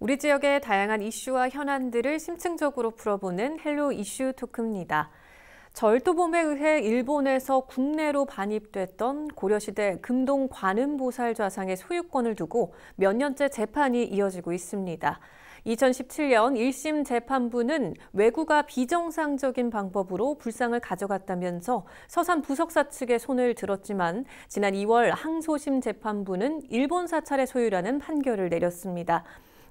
우리 지역의 다양한 이슈와 현안들을 심층적으로 풀어보는 헬로 이슈 토크입니다. 절도범에 의해 일본에서 국내로 반입됐던 고려시대 금동 관음보살 좌상의 소유권을 두고 몇 년째 재판이 이어지고 있습니다. 2017년 1심 재판부는 외구가 비정상적인 방법으로 불상을 가져갔다면서 서산 부석사 측에 손을 들었지만 지난 2월 항소심 재판부는 일본 사찰의 소유라는 판결을 내렸습니다.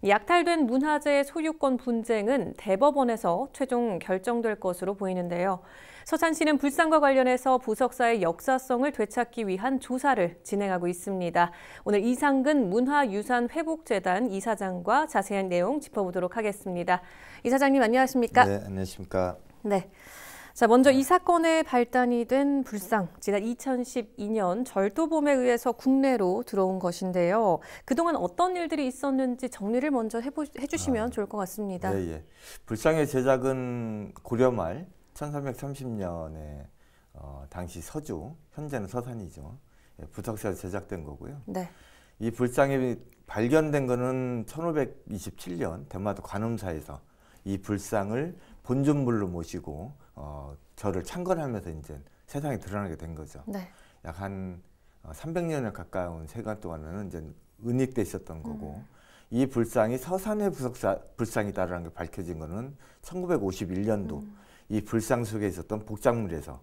약탈된 문화재 의 소유권 분쟁은 대법원에서 최종 결정될 것으로 보이는데요. 서산시는 불상과 관련해서 부석사의 역사성을 되찾기 위한 조사를 진행하고 있습니다. 오늘 이상근 문화유산회복재단 이사장과 자세한 내용 짚어보도록 하겠습니다. 이사장님 안녕하십니까? 네, 안녕하십니까? 네. 자, 먼저 이 사건의 발단이 된 불상, 지난 2012년 절도범에 의해서 국내로 들어온 것인데요. 그동안 어떤 일들이 있었는지 정리를 먼저 해보, 해주시면 아, 좋을 것 같습니다. 예, 예. 불상의 제작은 고려 말 1330년에 어, 당시 서주, 현재는 서산이죠. 예, 부석사에 제작된 거고요. 네. 이 불상이 발견된 거는 1527년 대마도 관음사에서 이 불상을 본존물로 모시고 어, 저를 창궐하면서 이제 세상에 드러나게 된 거죠. 네. 약한 어, 300년에 가까운 세간 동안에는 이제 은닉돼 있었던 거고 음. 이 불상이 서산의 부석사, 불상이다라는 게 밝혀진 거는 1951년도 음. 이 불상 속에 있었던 복장물에서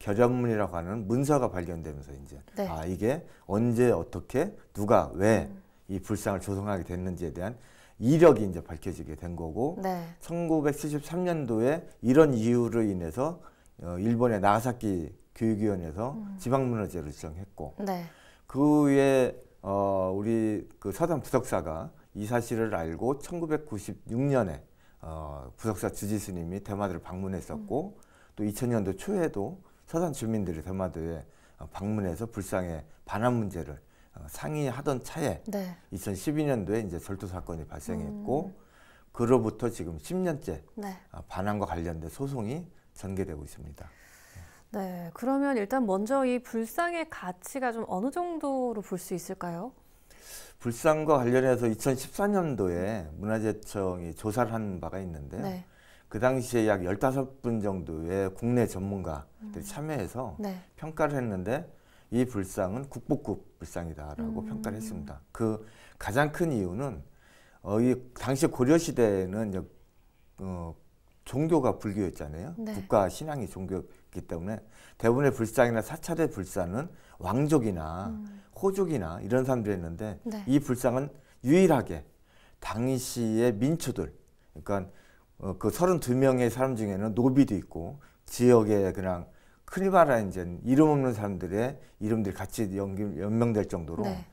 결연문이라고 하는 문서가 발견되면서 이제 네. 아 이게 언제 어떻게 누가 왜이 음. 불상을 조성하게 됐는지에 대한 이력이 이제 밝혀지게 된 거고 네. 1973년도에 이런 이유로 인해서 어, 일본의 나가사키 교육위원회에서 음. 지방문화재를 지정했고 네. 그 후에 어, 우리 그서단 부석사가 이 사실을 알고 1996년에 어, 부석사 주지스님이 대마도를 방문했었고 음. 또 2000년도 초에도 서산 주민들이 대마도에 어, 방문해서 불상의 반환 문제를 어, 상의하던 차에 네. 2012년도에 이제 절도 사건이 발생했고 음. 그로부터 지금 10년째 네. 어, 반환과 관련된 소송이 전개되고 있습니다. 네, 그러면 일단 먼저 이 불상의 가치가 좀 어느 정도로 볼 수 있을까요? 불상과 관련해서 2014년도에 문화재청이 조사를 한 바가 있는데 네. 그 당시에 약 15분 정도의 국내 전문가들이 음. 참여해서 네. 평가를 했는데 이 불상은 국보급 불상이다라고 음. 평가를 했습니다. 그 가장 큰 이유는 어, 이 당시 고려 시대에는 어, 종교가 불교였잖아요. 네. 국가 신앙이 종교였기 때문에 대부분의 불상이나 사찰의 불상은 왕족이나 음. 호족이나 이런 사람들이 있는데 네. 이 불상은 유일하게 당시의 민초들 그러니까 어, 그 32명의 사람 중에는 노비도 있고 지역의 그냥 흔히 말하는 이제 이름 없는 사람들의 이름들이 같이 연기, 연명될 정도로 네.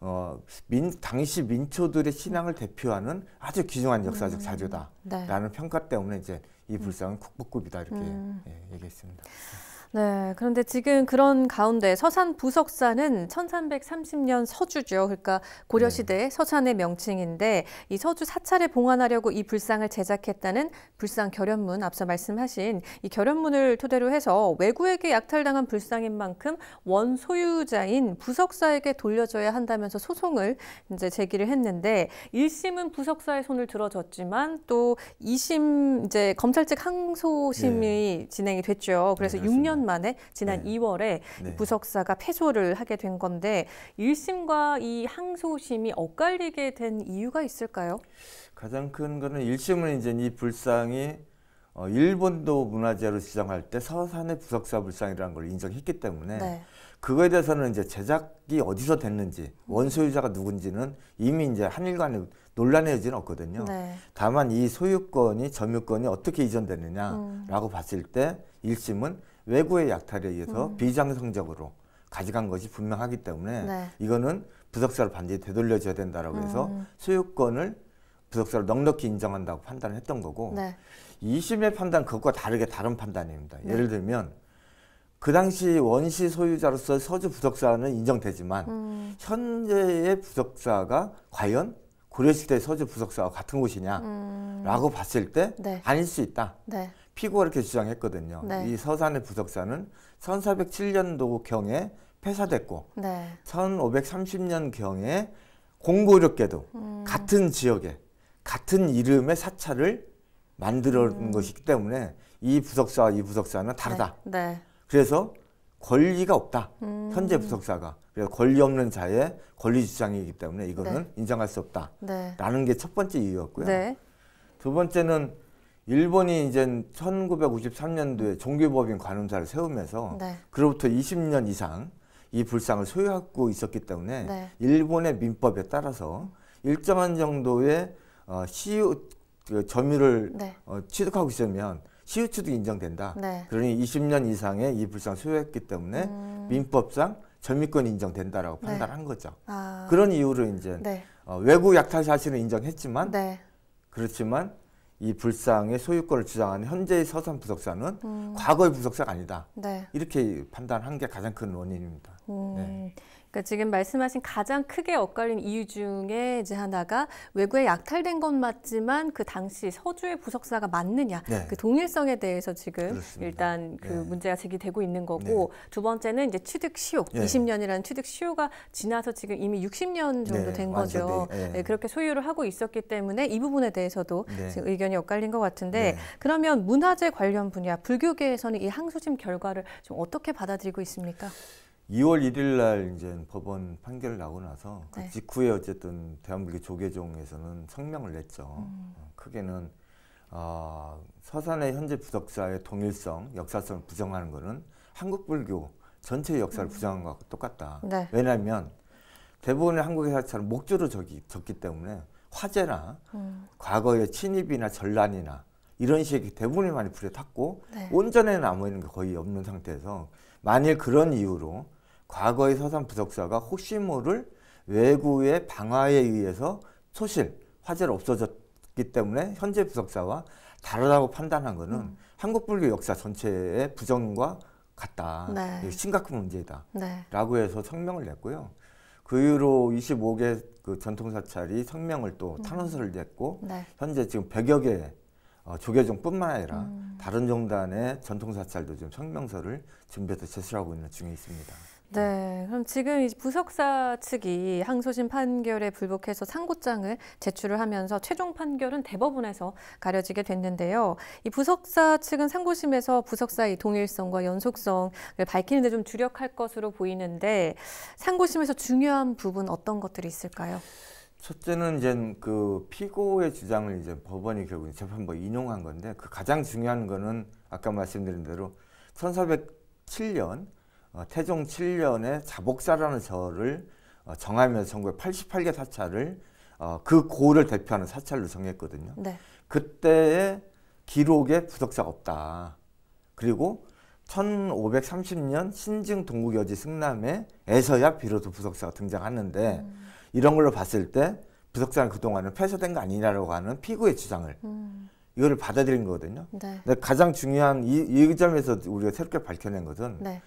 어, 민, 당시 민초들의 신앙을 대표하는 아주 귀중한 역사적 자료다라는 음. 네. 평가 때문에 이제 이 음. 불상은 국보급이다 이렇게 음. 예, 얘기했습니다. 네, 그런데 지금 그런 가운데 서산 부석사는 1330년 서주죠. 그러니까 고려시대 네. 서산의 명칭인데 이 서주 사찰에 봉안하려고 이 불상을 제작했다는 불상 결연문 앞서 말씀하신 이 결연문을 토대로 해서 외구에게 약탈당한 불상인 만큼 원 소유자인 부석사에게 돌려줘야 한다면서 소송을 이제 제기를 했는데 1심은 부석사의 손을 들어줬지만 또 2심 이제 검찰 측 항소심이 네. 진행이 됐죠. 그래서 네, 6년 1년 만에 지난 네. 2월에 네. 부석사가 패소를 하게 된 건데 1심과 이 항소심이 엇갈리게 된 이유가 있을까요? 가장 큰 거는 1심은 이제 이 불상이 어, 일본도 문화재로 지정할 때 서산의 부석사 불상이라는 걸 인정했기 때문에 네. 그거에 대해서는 이제 제작이 어디서 됐는지 음. 원소유자가 누군지는 이미 이제 한일 간의 논란의 여지는 없거든요. 네. 다만 이 소유권이 점유권이 어떻게 이전되느냐라고 음. 봤을 때 1심은 외부의 약탈에 의해서 음. 비장성적으로 가져간 것이 분명하기 때문에 네. 이거는 부사를 반드시 되돌려줘야 된다라고 해서 소유권을 음. 부사절 넉넉히 인정한다고 판단을 했던 거고 네. 2심의 판단 그것과 다르게 다른 판단입니다. 네. 예를 들면 그 당시 원시 소유자로서 서주 부적사는 인정되지만 음. 현재의 부적사가 과연 고려시대 서주 부적사와 같은 곳이냐라고 음. 봤을 때 네. 아닐 수 있다. 네. 피고가 이렇게 주장했거든요. 네. 이 서산의 부석사는 1407년도 경에 폐사됐고 네. 1530년 경에 공고롭게도 음. 같은 지역에 같은 이름의 사찰을 만들어 놓은 음. 것이기 때문에 이 부석사와 이 부석사는 다르다. 네. 네. 그래서 권리가 없다. 음. 현재 부석사가. 그래서 권리 없는 자의 권리 주장이기 때문에 이거는 네. 인정할 수 없다. 네. 라는 게 첫 번째 이유였고요. 네. 두 번째는 일본이 이제 1953년도에 종교법인 관음사를 세우면서 네. 그로부터 20년 이상 이 불상을 소유하고 있었기 때문에 네. 일본의 민법에 따라서 일정한 정도의 어, 시유 그 점유를 네. 어, 취득하고 있으면 시유 취득이 인정된다. 네. 그러니 20년 이상의 이 불상 소유했기 때문에 음. 민법상 점유권 인정된다라고 네. 판단한 거죠. 아. 그런 이유로 이제 네. 어, 외국 약탈 사실은 인정했지만 그렇지만 이 불상의 소유권을 주장하는 현재의 서산 부석사는 음. 과거의 부석사가 아니다. 네. 이렇게 판단한 게 가장 큰 원인입니다. 음. 네. 그러니까 지금 말씀하신 가장 크게 엇갈린 이유 중에 이제 하나가 외국에 약탈된 건 맞지만 그 당시 서주의 부석사가 맞느냐 네. 그 동일성에 대해서 지금 그렇습니다. 일단 그 네. 문제가 제기되고 있는 거고 네. 두 번째는 이제 취득 시효 20년이라는 취득 시효가 지나서 지금 이미 60년 정도 네, 된 거죠. 네. 그렇게 소유를 하고 있었기 때문에 이 부분에 대해서도 지금 의견이 엇갈린 것 같은데 그러면 문화재 관련 분야 불교계에서는 이 항소심 결과를 좀 어떻게 받아들이고 있습니까? 2월 1일 날 이제 법원 판결 을 나고 나서 그 네. 그 직후에 어쨌든 대한민국 조계종에서는 성명을 냈죠. 음. 어, 크게는 어, 서산의 현재 부석사의 동일성, 역사성을 부정하는 것은 한국 불교 전체 의 역사를 음. 부정한 것과 똑같다. 네. 왜냐하면 대부분의 한국의 사찰은 목조로 적기, 적기 때문에 화재나 음. 과거의 침입이나 전란이나 이런 식의 대부분이 많이 불에 탔고 네. 온전히 남아있는 게 거의 없는 상태에서 만일 그런 이유로 과거의 서산 부석사가 호시모를 외구의 방화에 의해서 소실, 화재로 없어졌기 때문에 현재 부석사와 다르다고 판단한 거는 음. 한국 불교 역사 전체의 부정과 같다. 네. 심각한 문제다. 네. 라고 해서 성명을 냈고요. 그 이후로 25개 그 전통사찰이 성명을 또 음. 탄원서를 냈고 네. 현재 지금 100여 개 어, 조계종뿐만 아니라 음. 다른 종단의 전통사찰도 지금 성명서를 준비해서 제출하고 있는 중에 있습니다. 네, 그럼 지금 이제 부석사 측이 항소심 판결에 불복해서 상고장을 제출을 하면서 최종 판결은 대법원에서 가려지게 됐는데요. 이 부석사 측은 상고심에서 부석사의 동일성과 연속성을 밝히는 데좀 주력할 것으로 보이는데 상고심에서 중요한 부분 어떤 것들이 있을까요? 첫째는 이제 그 피고의 주장을 이제 법원이 결국 재판부 뭐 인용한 건데 그 가장 중요한 거는 아까 말씀드린 대로 1407년 어, 태종 7년에 자복사라는 절을 어, 정하면서 1988개 사찰을 어, 그 고을 을 대표하는 사찰로 정했거든요. 네. 그때의 기록에 부적자가 없다. 그리고 1530년 신증 동국여지 승남에에서야 비로소 부석사가 등장하는데 음. 이런 걸로 봤을 때 부석사는 그동안은 폐쇄된 거 아니냐라고 하는 피고의 주장을 음. 이거를 받아들인 거거든요. 네. 근데 가장 중요한 이, 이 점에서 우리가 새롭게 밝혀낸 것은 네.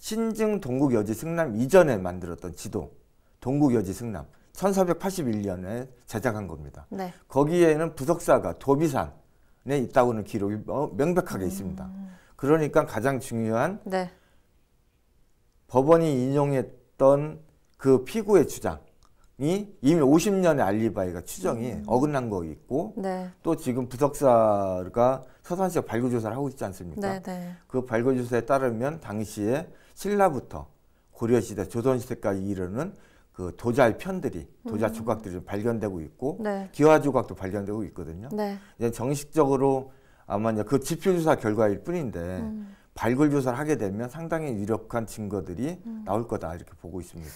신증 동국 여지 승남 이전에 만들었던 지도 동국 여지 승남 1481년에 제작한 겁니다. 네. 거기에는 부석사가 도비산에 있다고는 기록이 어, 명백하게 음. 있습니다. 그러니까 가장 중요한 네. 법원이 인용했던 그 피고의 주장이 이미 50년의 알리바이가 추정이 음. 어긋난 거 있고 네. 또 지금 부석사가 서산시가 발굴 조사를 하고 있지 않습니까? 네, 네. 그 발굴 조사에 따르면 당시에 신라부터 고려시대, 조선시대까지 이르는 그 도자의 편들이 도자 음. 조각들이 발견되고 있고 네. 기와 조각도 발견되고 있거든요. 네. 이제 정식적으로 아마 이제 그 지표 조사 결과일 뿐인데 음. 발굴 조사를 하게 되면 상당히 유력한 증거들이 음. 나올 거다 이렇게 보고 있습니다.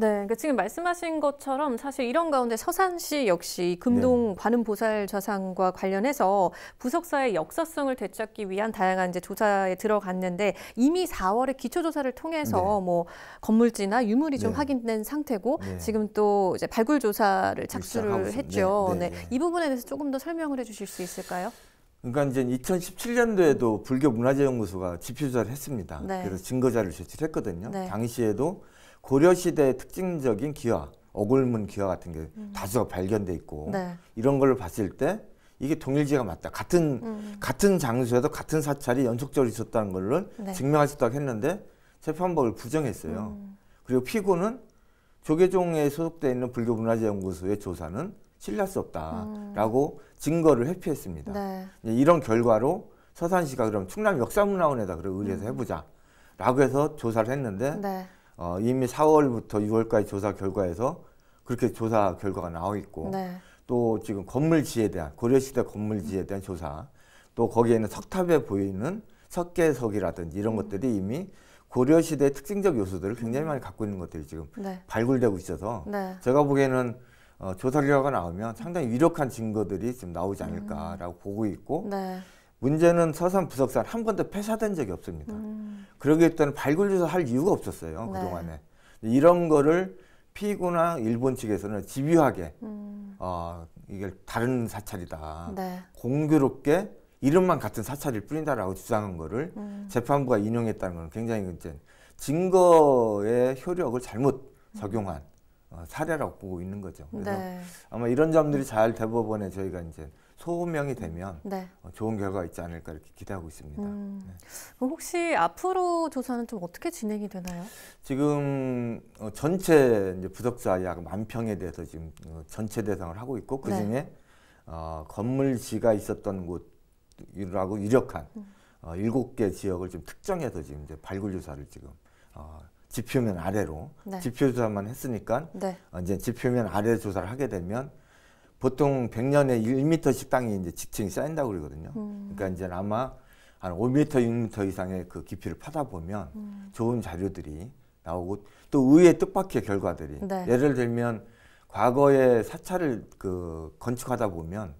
네, 그러니까 지금 말씀하신 것처럼 사실 이런 가운데 서산시 역시 네. 금동 네. 관음 보살 좌상과 관련해서 부석사의 역사성을 되찾기 위한 다양한 이제 조사에 들어갔는데 이미 4월에 기초 조사를 통해서 네. 뭐 건물지나 유물이 좀 네. 확인된 상태고 네. 지금 또 이제 발굴 조사를 착수를 네. 했죠. 네, 이 부분에 대해서 조금 더 설명을 해주실 수 있을까요? 그러니까 이제 2017년도에도 불교 문화재연구소가 집필 조사를 했습니다. 그래서 증거 자를 제출했거든요. 당시에도 고려시대의 특징적인 기와 어골문 기와 같은 게 음. 다수 발견돼 있고 네. 이런 걸 봤을 때 이게 동일지가 맞다. 같은 음. 같은 장소에서 같은 사찰이 연속적으로 있었다는 걸로 네. 증명할 수 있다고 했는데 재판법을 부정했어요. 음. 그리고 피고는 조계종에 소속되어 있는 불교문화재연구소의 조사는 신뢰할 수 없다라고 음. 증거를 회피했습니다. 네. 이런 결과로 서산시가 그럼 충남 역사문화원에다 그 의뢰해서 음. 해보자라고 해서 조사를 했는데 네. 어, 이미 4월부터 6월까지 조사 결과에서 그렇게 조사 결과가 나와 있고 네. 또 지금 건물지에 대한 고려시대 건물지에 대한 조사 또 거기에는 석탑에 보이는 석계석이라든지 이런 음. 것들이 이미 고려시대의 특징적 요소들을 굉장히 많이 갖고 있는 것들이 지금 네. 발굴되고 있어서 네. 제가 보기에는 어, 조사 결과가 나오면 상당히 위력한 증거들이 지금 나오지 않을까라고 음. 보고 있고 네. 문제는 서산 부석산 한 번도 폐사된 적이 없습니다. 음. 그러기 때문에 발굴조사 할 이유가 없었어요 네. 그동안에 이런 거를 피구나 일본 측에서는 집요하게 음. 어, 이게 다른 사찰이다 네. 공교롭게 이름만 같은 사찰일 뿐이다라고 주장한 거를 음. 재판부가 인용했다는 건 굉장히 이제 증거의 효력을 잘못 음. 적용한 어, 사례라고 보고 있는 거죠. 그래서 네. 아마 이런 점들이 잘 대법원에 저희가 이제 소명이 되면 네. 어, 좋은 결과가 있지 않을까 이렇게 기대하고 있습니다. 음. 네. 혹시 앞으로 조사는 좀 어떻게 진행이 되나요? 지금 어, 전체 이제 부적자 약만 평에 대해서 지금 어, 전체 대상을 하고 있고 그 중에 네. 어, 건물지가 있었던 곳이라고 유력한 음. 어, 일곱 음. 개 지역을 지금 특정해서 지금 이제 발굴 조사를 지금 어, 지표면 아래로 네. 지표 조사만 했으니까 네. 어, 이제 지표면 아래 조사를 하게 되면 보통 100년에 1미터 식당이 이제 지층이 쌓인다고 그러거든요. 음. 그러니까 이제 아마 한 5미터, 6미터 이상의 그 깊이를 파다 보면 음. 좋은 자료들이 나오고 또 의외의 뜻밖의 결과들이 네. 예를 들면 과거에 사찰을 그 건축하다 보면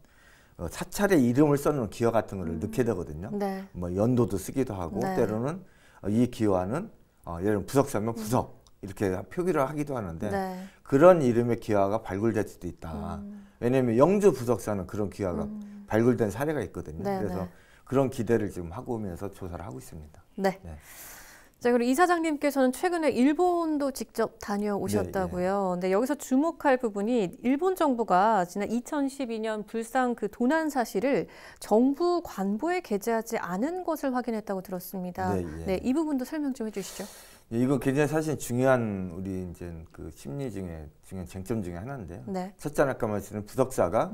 어, 사찰의 이름을 써놓은 기어 같은 거를 음. 넣게 되거든요. 네. 뭐 연도도 쓰기도 하고 네. 때로는 어, 이 기와는 어 어, 예를 들면 음. 부석 쓰면 부석 이렇게 표기를 하기도 하는데 네. 그런 이름의 기와가 발굴될 수도 있다. 음. 왜냐하면 영주 부석사는 그런 기와가 음. 발굴된 사례가 있거든요. 네 그래서 네. 그런 기대를 지금 하고 오면서 조사를 하고 있습니다. 네. 네. 자, 그리고 이사장님께서는 최근에 일본도 직접 다녀오셨다고요. 네, 네. 근데 여기서 주목할 부분이 일본 정부가 지난 2012년 불상 그 도난 사실을 정부 관보에 게재하지 않은 것을 확인했다고 들었습니다. 네, 네. 네, 이 부분도 설명 좀 해주시죠. 예, 이거 굉장히 사실 중요한 우리 이제 그 심리 중에 중요한 쟁점 중에 하나인데요. 네. 첫째는 아까 말씀드린 부석사가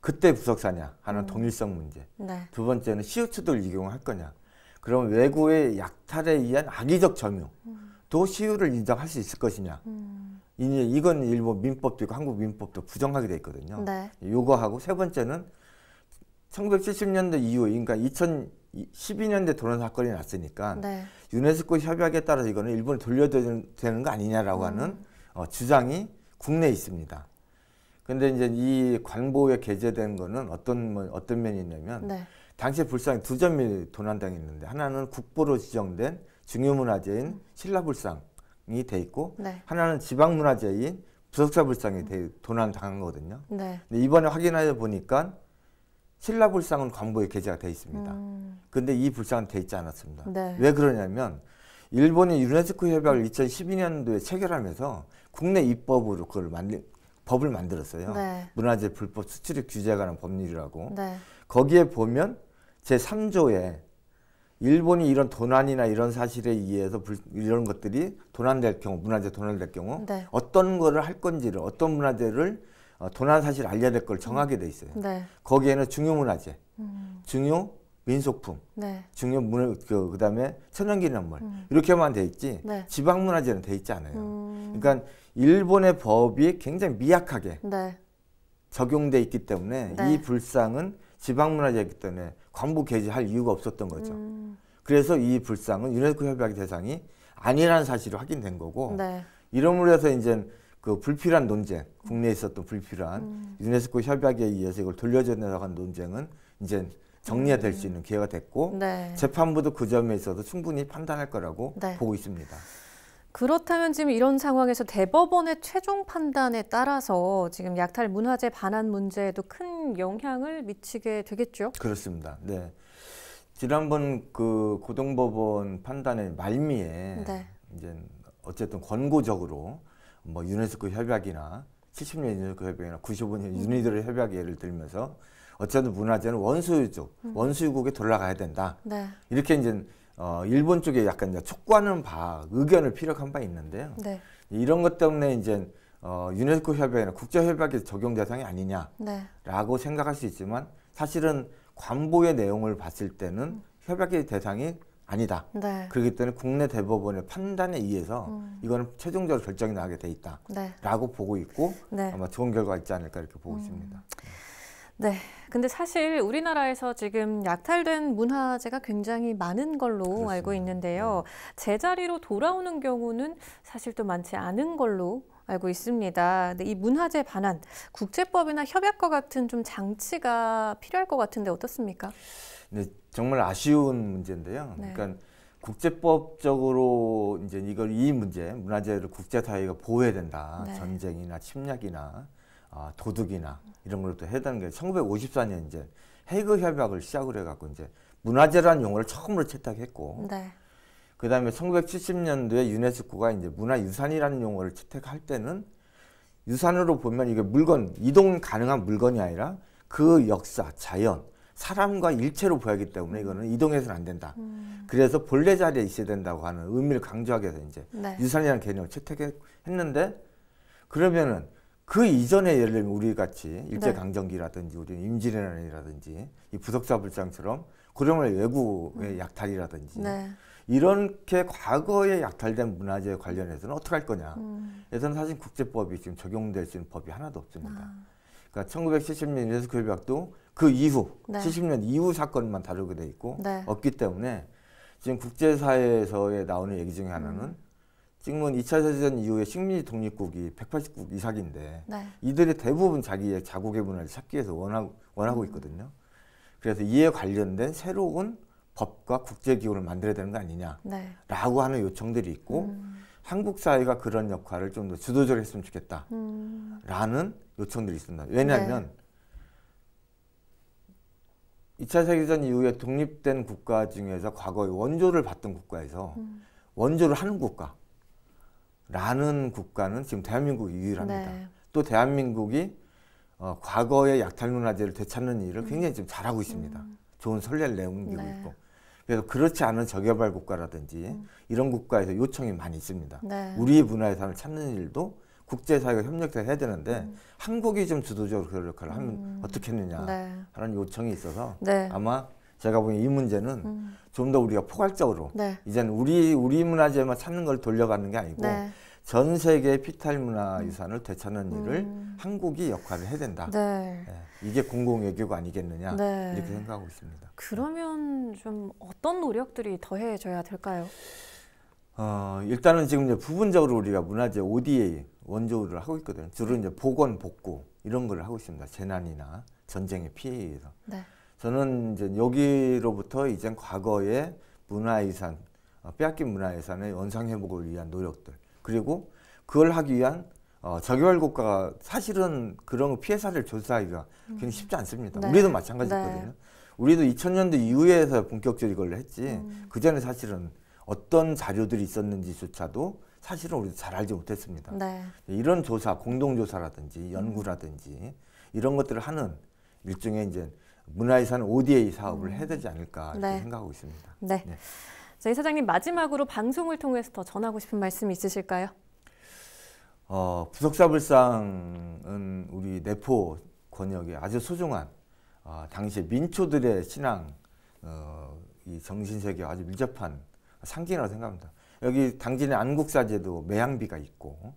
그때 부석사냐 하는 음. 동일성 문제. 네. 두 번째는 시우트도를 이용할 거냐. 그럼 외구의 약탈에 의한 악의적 점유도 음. 시우를 인정할 수 있을 것이냐. 음. 이제 이건 일본 민법도 있고 한국 민법도 부정하게 돼 있거든요. 네. 요거하고 세 번째는 1970년대 이후, 그러니까 2000 12년대 도난 사건이 났으니까 네. 유네스코 협약에 따라서 이거는 일본에 돌려야 되는 거 아니냐라고 음. 하는 어, 주장이 국내에 있습니다. 근데 이제 이 관보에 게재된 거는 어떤 뭐, 어떤 면이 있냐면 네. 당시 에 불상이 두 점이 도난당했는데 하나는 국보로 지정된 중요문화재인 음. 신라불상이 돼 있고 네. 하나는 지방문화재인 부석사 불상이 음. 돼 도난당한 거거든요. 네. 근데 이번에 확인하여 보니까 신라 불상은 관보에 게재가 돼 있습니다. 그런데이 음. 불상은 돼 있지 않았습니다. 네. 왜 그러냐면 일본이 유네스코 협약을 2012년도에 체결하면서 국내 입법으로 그걸 만들 법을 만들었어요. 네. 문화재 불법 수출입 규제에 관한 법률이라고. 네. 거기에 보면 제 3조에 일본이 이런 도난이나 이런 사실에 의해서 불, 이런 것들이 도난될 경우 문화재 도난될 경우 네. 어떤 거를 할 건지를 어떤 문화재를 어, 도난 사실 알려야 될 걸 정하게 돼 있어요. 네. 거기에는 중요문화재, 음. 중요 민속품, 네. 중요 문화 그 그다음에 천연기념물 음. 이렇게만 돼 있지 네. 지방문화재는 돼 있지 않아요. 음. 그러니까 일본의 법이 굉장히 미약하게 네. 적용돼 있기 때문에 네. 이 불상은 지방문화재이기 때문에 광부 개지할 이유가 없었던 거죠. 음. 그래서 이 불상은 유네스코 협약의 대상이 아니라는 사실이 확인된 거고 네. 이런물에서 이제 그 불필요한 논쟁, 국내에 있었던 불필요한 음. 유네스코 협약에 의해서 이걸 돌려져 내려간 논쟁은 이제 정리가 될수 음. 있는 기회가 됐고 네. 재판부도 그 점에 있어서 충분히 판단할 거라고 네. 보고 있습니다. 그렇다면 지금 이런 상황에서 대법원의 최종 판단에 따라서 지금 약탈 문화재 반환 문제에도 큰 영향을 미치게 되겠죠? 그렇습니다. 네. 지난번 그 고등법원 판단의 말미에 네. 이제 어쨌든 권고적으로 뭐 유네스코 협약이나 70년 유네스코 협약이나 95년 음. 유니드를 협약 예를 들면서 어쨌든 문화재는 원수유 쪽, 음. 원수유국에 돌아가야 된다. 네. 이렇게 이제 어, 일본 쪽에 약간 이제 촉구하는 바, 의견을 피력한 바 있는데요. 네. 이런 것 때문에 이제 어, 유네스코 협약이나 국제협약에 적용 대상이 아니냐라고 네. 생각할 수 있지만 사실은 관보의 내용을 봤을 때는 음. 협약의 대상이 아니다. 네. 그렇기 때문에 국내 대법원의 판단에 의해서 음. 이거는 최종적으로 결정이 나게 돼 있다라고 네. 보고 있고 네. 아마 좋은 결과 있지 않을까 이렇게 보고 음. 있습니다. 네. 근데 사실 우리나라에서 지금 약탈된 문화재가 굉장히 많은 걸로 그렇습니다. 알고 있는데요. 네. 제자리로 돌아오는 경우는 사실 또 많지 않은 걸로 알고 있습니다. 근데 이 문화재 반환, 국제법이나 협약과 같은 좀 장치가 필요할 것 같은데 어떻습니까? 근데 정말 아쉬운 문제인데요. 네. 그러니까 국제법적으로 이제 이걸 이 문제 문화재를 국제사회가 보호해야 된다. 네. 전쟁이나 침략이나 아, 도둑이나 이런 걸 또 해당게 1954년 이제 해그 협약을 시작을 해갖고 이제 문화재라는 용어를 처음으로 채택했고 네. 그다음에 1970년도에 유네스코가 이제 문화유산이라는 용어를 채택할 때는 유산으로 보면 이게 물건 이동 가능한 물건이 아니라 그 역사 자연 사람과 일체로 보이기 때문에 이거는 음. 이동해서는 안 된다. 음. 그래서 본래 자리에 있어야 된다고 하는 의미를 강조하기 위해서 이제 네. 유산이라는 개념을 채택했는데 그러면은 그 이전에 예를 들면 우리 같이 일제강점기라든지 네. 우리 임진왜란이라든지 이부석사불장처럼 고령을 외국의 음. 약탈이라든지 네. 이렇게 과거에 약탈된 문화재 관련해서는 어떻게 할 거냐. 음. 에서 사실 국제법이 지금 적용될 수 있는 법이 하나도 없습니다. 아. 그러니까 1970년 예수교육학도 그 이후 네. 70년 이후 사건만 다루게 돼 있고 네. 없기 때문에 지금 국제사회에서 나오는 얘기 중에 하나는 음. 지금은 2차 세전 이후에 식민지 독립국이 180국 이상인데 네. 이들이 대부분 자기의 자국의 문화를 찾기 위해서 원하고, 원하고 음. 있거든요. 그래서 이에 관련된 새로운 법과 국제기구를 만들어야 되는 거 아니냐라고 네. 하는 요청들이 있고 음. 한국 사회가 그런 역할을 좀 더 주도적으로 했으면 좋겠다라는 요청들이 있습니다. 왜냐하면 네. 2차 세계전 이후에 독립된 국가 중에서 과거에 원조를 받던 국가에서 음. 원조를 하는 국가라는 국가는 지금 대한민국이 유일합니다. 네. 또 대한민국이 어, 과거의 약탈 문화제를 되찾는 일을 음. 굉장히 지금 잘하고 있습니다. 음. 좋은 선례를 내옮기고 네. 있고 그래서 그렇지 않은 저개발 국가라든지 음. 이런 국가에서 요청이 많이 있습니다. 네. 우리 분야의 사람을 찾는 일도 국제사회가 협력해서 해야 되는데 음. 한국이 좀 주도적으로 그런 역할을 하면 음. 어떻겠느냐 네. 하는 요청이 있어서 네. 아마 제가 보기엔 이 문제는 음. 좀더 우리가 포괄적으로 네. 이제는 우리 우리 문화재만 찾는 걸 돌려가는 게 아니고 네. 전 세계의 피탈 문화 유산을 음. 되찾는 일을 음. 한국이 역할을 해야 된다. 네. 네. 이게 공공 외교가 아니겠느냐 네. 이렇게 생각하고 있습니다. 그러면 좀 어떤 노력들이 더해져야 될까요? 어, 일단은 지금 이제 부분적으로 우리가 문화재 ODA 원조를 하고 있거든요. 주로 이제 보건 복구 이런 걸 하고 있습니다. 재난이나 전쟁의 피해에 의해서. 네. 저는 이제 여기로부터 이젠 과거의 문화유산, 어, 빼앗긴 문화유산의 원상회복을 위한 노력들 그리고 그걸 하기 위한 어, 저개발 국가가 사실은 그런 피해 사례를 조사하기가 음. 굉장히 쉽지 않습니다. 음. 네. 우리도 마찬가지거든요. 네. 우리도 2000년대 이후에서 본격적으로 이걸 했지 음. 그 전에 사실은 어떤 자료들이 있었는지조차도 사실은 우리도 잘 알지 못했습니다. 네. 이런 조사, 공동조사라든지 연구라든지 음. 이런 것들을 하는 일종의 이제 문화유산 ODA 사업을 해야 음. 되지 않을까 이렇게 네. 생각하고 있습니다. 네. 네. 저희 사장님 마지막으로 방송을 통해서 더 전하고 싶은 말씀 있으실까요? 어, 부석사불상은 우리 내포 권역의 아주 소중한 어, 당시 민초들의 신앙 어, 이 정신세계 아주 밀접한 상징이라고 생각합니다. 여기 당진의 안국사제도 매양비가 있고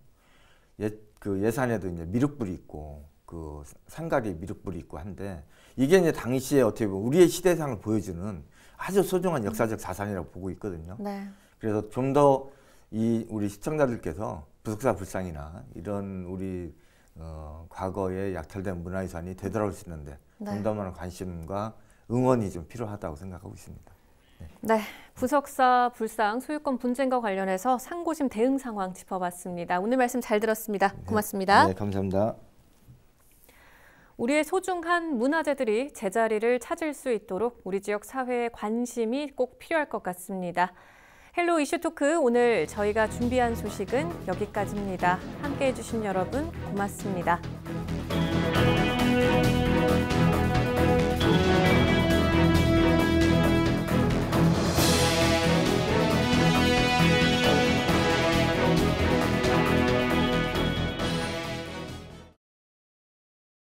예, 그 예산에도 이제 미륵불이 있고 그 상가리 미륵불이 있고 한데 이게 이제 당시에 어떻게 보면 우리의 시대상을 보여주는 아주 소중한 역사적 자산이라고 보고 있거든요. 네. 그래서 좀 더 이 우리 시청자들께서 부석사 불상이나 이런 우리 어, 과거의 약탈된 문화유산이 되돌아올 수 있는데 네. 좀더 많은 관심과 응원이 좀 필요하다고 생각하고 있습니다. 네. 네, 부석사 불상 소유권 분쟁과 관련해서 상고심 대응 상황 짚어봤습니다. 오늘 말씀 잘 들었습니다. 네. 고맙습니다. 네, 네 감사합니다. 우리의 소중한 문화재들이 제자리를 찾을 수 있도록 우리 지역 사회의 관심이 꼭 필요할 것 같습니다. 헬로 이슈 토크 오늘 저희가 준비한 소식은 여기까지입니다. 함께 해주신 여러분 고맙습니다.